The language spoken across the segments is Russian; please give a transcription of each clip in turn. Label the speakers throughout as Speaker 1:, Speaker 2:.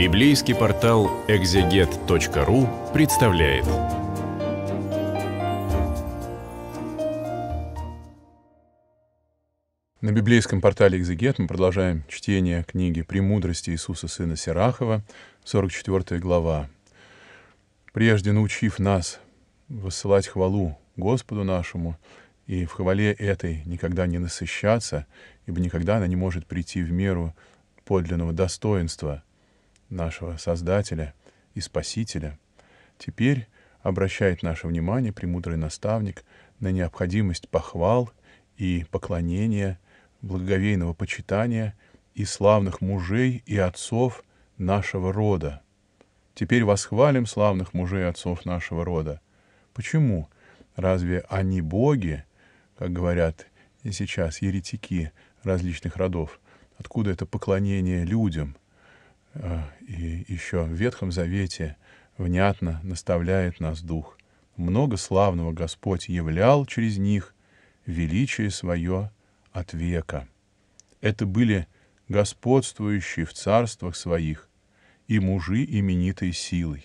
Speaker 1: Библейский портал экзегет.ру представляет. На библейском портале «Экзегет» мы продолжаем чтение книги «Премудрости Иисуса Сына Сирахова», 44 глава. «Прежде научив нас высылать хвалу Господу нашему, и в хвале этой никогда не насыщаться, ибо никогда она не может прийти в меру подлинного достоинства, нашего Создателя и Спасителя, теперь обращает наше внимание премудрый наставник на необходимость похвал и поклонения, благоговейного почитания и славных мужей и отцов нашего рода. Теперь восхвалим славных мужей и отцов нашего рода. Почему? Разве они боги, как говорят и сейчас еретики различных родов? Откуда это поклонение людям? Э, и еще в Ветхом Завете внятно наставляет нас Дух. Много славного Господь являл через них величие свое от века. Это были господствующие в царствах своих и мужи именитой силой.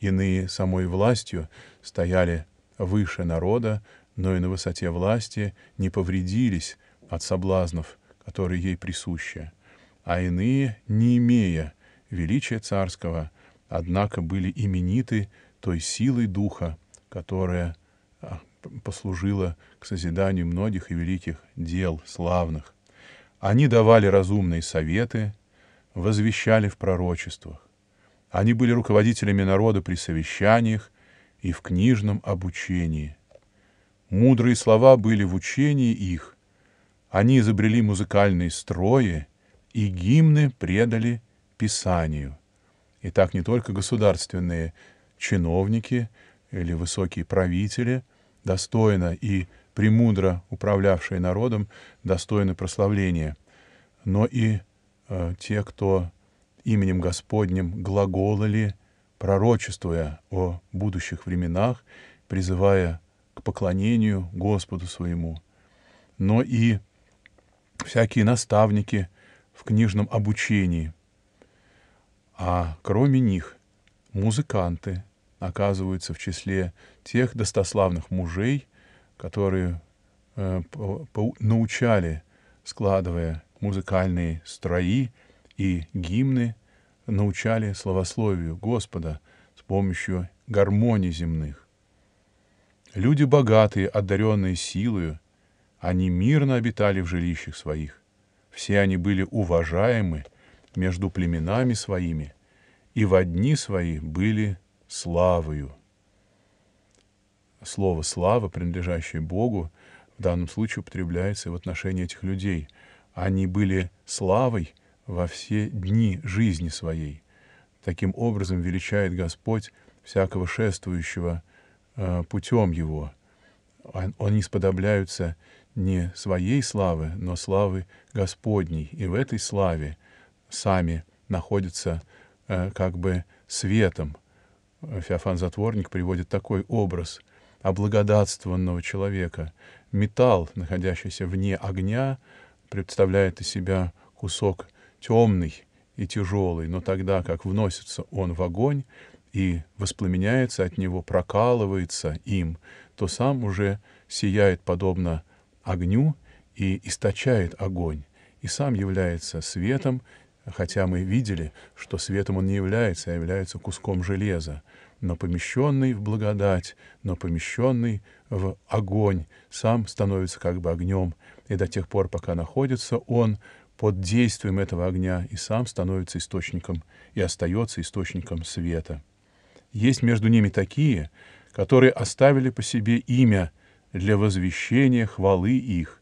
Speaker 1: Иные самой властью стояли выше народа, но и на высоте власти не повредились от соблазнов, которые ей присущи а иные, не имея величия царского, однако были имениты той силой духа, которая а, послужила к созиданию многих и великих дел славных. Они давали разумные советы, возвещали в пророчествах. Они были руководителями народа при совещаниях и в книжном обучении. Мудрые слова были в учении их. Они изобрели музыкальные строи — и гимны предали Писанию. И так не только государственные чиновники или высокие правители, достойно и премудро управлявшие народом, достойны прославления, но и э, те, кто именем Господним глаголали, пророчествуя о будущих временах, призывая к поклонению Господу своему, но и всякие наставники, в книжном обучении. А кроме них музыканты оказываются в числе тех достославных мужей, которые э, научали, складывая музыкальные строи и гимны, научали словословию Господа с помощью гармонии земных. Люди богатые, одаренные силою, они мирно обитали в жилищах своих, все они были уважаемы между племенами своими, и в одни свои были славою. Слово «слава», принадлежащее Богу, в данном случае употребляется в отношении этих людей. Они были славой во все дни жизни своей. Таким образом величает Господь всякого шествующего э, путем его. Они сподобляются не своей славы, но славы Господней. И в этой славе сами находятся э, как бы светом. Феофан Затворник приводит такой образ облагодатствованного человека. Металл, находящийся вне огня, представляет из себя кусок темный и тяжелый, но тогда как вносится он в огонь и воспламеняется от него, прокалывается им, то сам уже сияет подобно огню и источает огонь, и сам является светом, хотя мы видели, что светом он не является, а является куском железа, но помещенный в благодать, но помещенный в огонь, сам становится как бы огнем, и до тех пор, пока находится он под действием этого огня, и сам становится источником, и остается источником света. Есть между ними такие, которые оставили по себе имя для возвещения хвалы их,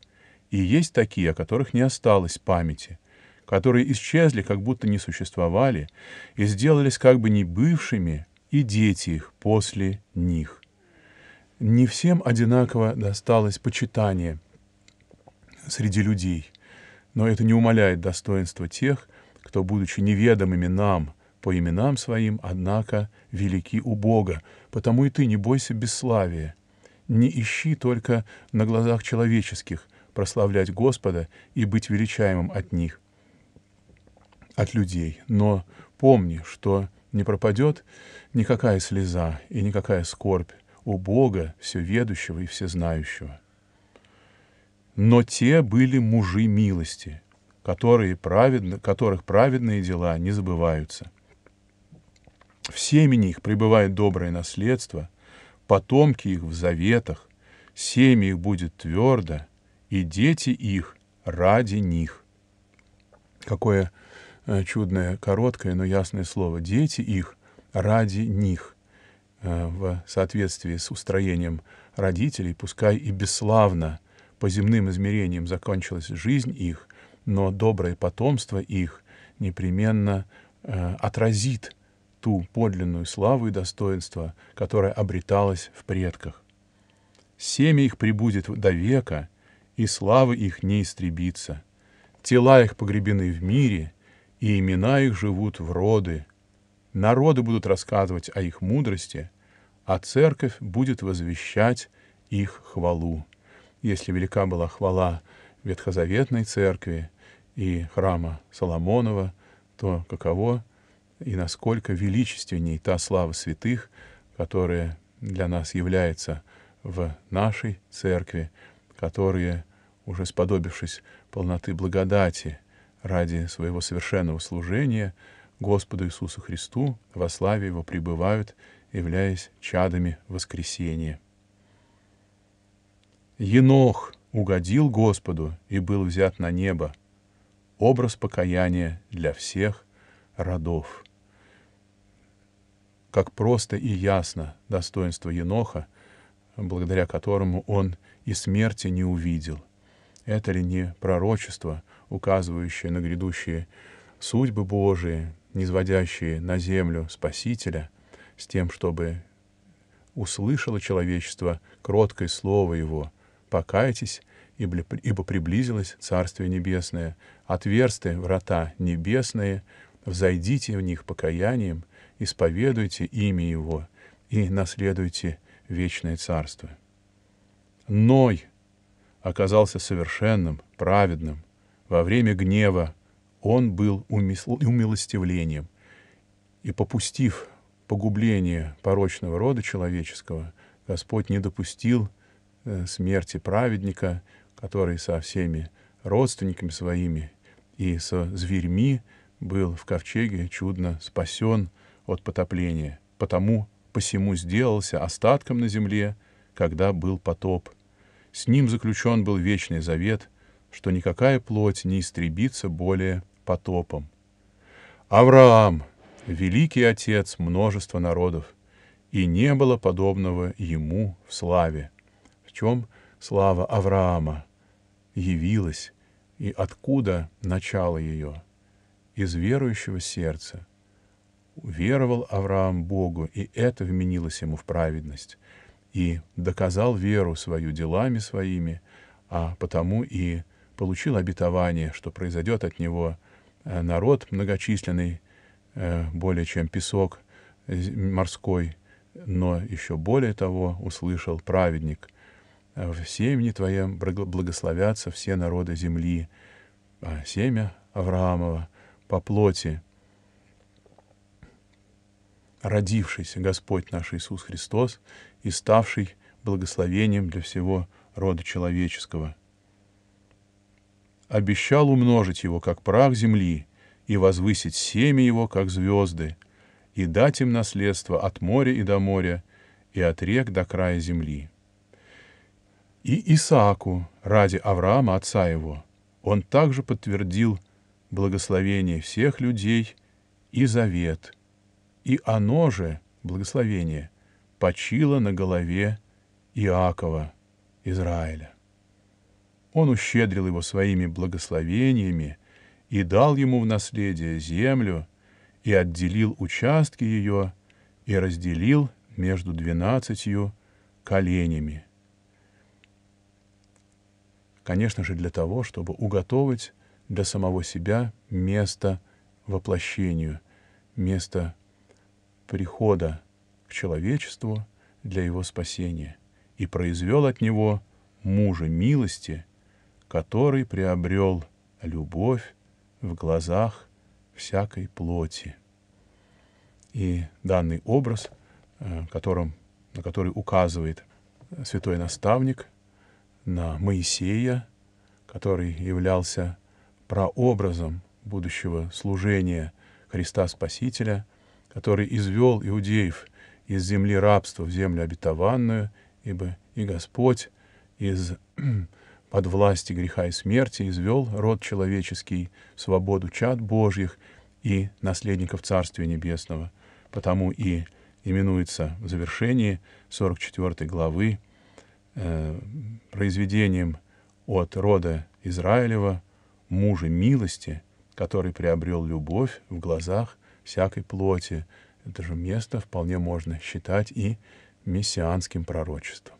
Speaker 1: и есть такие, о которых не осталось памяти, которые исчезли, как будто не существовали, и сделались как бы не бывшими, и дети их после них. Не всем одинаково досталось почитание среди людей, но это не умаляет достоинства тех, кто, будучи неведомыми нам по именам своим, однако велики у Бога, потому и ты не бойся бесславия, не ищи только на глазах человеческих прославлять Господа и быть величаемым от них, от людей, но помни, что не пропадет никакая слеза и никакая скорбь у Бога всеведущего и всезнающего. Но те были мужи милости, которые праведно, которых праведные дела не забываются. В семени их пребывает доброе наследство — потомки их в заветах, семя их будет твердо, и дети их ради них. Какое э, чудное, короткое, но ясное слово. Дети их ради них. Э, в соответствии с устроением родителей, пускай и бесславно, по земным измерениям закончилась жизнь их, но доброе потомство их непременно э, отразит Христу подлинную славу и достоинство, которое обреталось в предках. Семя их прибудет до века, и славы их не истребится. Тела их погребены в мире, и имена их живут в роды. Народы будут рассказывать о их мудрости, а церковь будет возвещать их хвалу. Если велика была хвала Ветхозаветной церкви и храма Соломонова, то каково и насколько величественней та слава святых, которая для нас является в нашей церкви, которые, уже сподобившись полноты благодати ради своего совершенного служения Господу Иисусу Христу, во славе Его пребывают, являясь чадами воскресения. Енох угодил Господу и был взят на небо, образ покаяния для всех родов как просто и ясно достоинство Еноха, благодаря которому он и смерти не увидел. Это ли не пророчество, указывающее на грядущие судьбы Божии, низводящие на землю Спасителя, с тем, чтобы услышало человечество кроткое слово Его «покайтесь», ибо приблизилось Царствие Небесное, отверсты врата небесные, взойдите в них покаянием — исповедуйте имя Его и наследуйте вечное царство. Ной оказался совершенным, праведным. Во время гнева он был умилостивлением, и, попустив погубление порочного рода человеческого, Господь не допустил э, смерти праведника, который со всеми родственниками своими и со зверьми был в ковчеге чудно спасен от потопления, потому посему сделался остатком на земле, когда был потоп. С ним заключен был вечный завет, что никакая плоть не истребится более потопом. Авраам, великий отец множества народов, и не было подобного ему в славе. В чем слава Авраама явилась и откуда начало ее? Из верующего сердца — веровал Авраам Богу, и это вменилось ему в праведность, и доказал веру свою делами своими, а потому и получил обетование, что произойдет от него э, народ многочисленный, э, более чем песок э, морской, но еще более того услышал праведник. «В семени твоем благословятся все народы земли», а семя Авраамова по плоти — родившийся Господь наш Иисус Христос и ставший благословением для всего рода человеческого. Обещал умножить его, как прах земли, и возвысить семя его, как звезды, и дать им наследство от моря и до моря, и от рек до края земли. И Исааку, ради Авраама, отца его, он также подтвердил благословение всех людей и завет — и оно же, благословение, почило на голове Иакова, Израиля. Он ущедрил его своими благословениями и дал ему в наследие землю, и отделил участки ее, и разделил между двенадцатью коленями. Конечно же, для того, чтобы уготовить для самого себя место воплощению, место прихода к человечеству для его спасения и произвел от него мужа милости, который приобрел любовь в глазах всякой плоти. И данный образ, э, которым, на который указывает святой наставник, на Моисея, который являлся прообразом будущего служения Христа Спасителя – который извел иудеев из земли рабства в землю обетованную, ибо и Господь из под власти греха и смерти извел род человеческий, свободу чад Божьих и наследников Царствия Небесного. Потому и именуется в завершении 44 главы э, произведением от рода Израилева мужа милости, который приобрел любовь в глазах всякой плоти. Это же место вполне можно считать и мессианским пророчеством.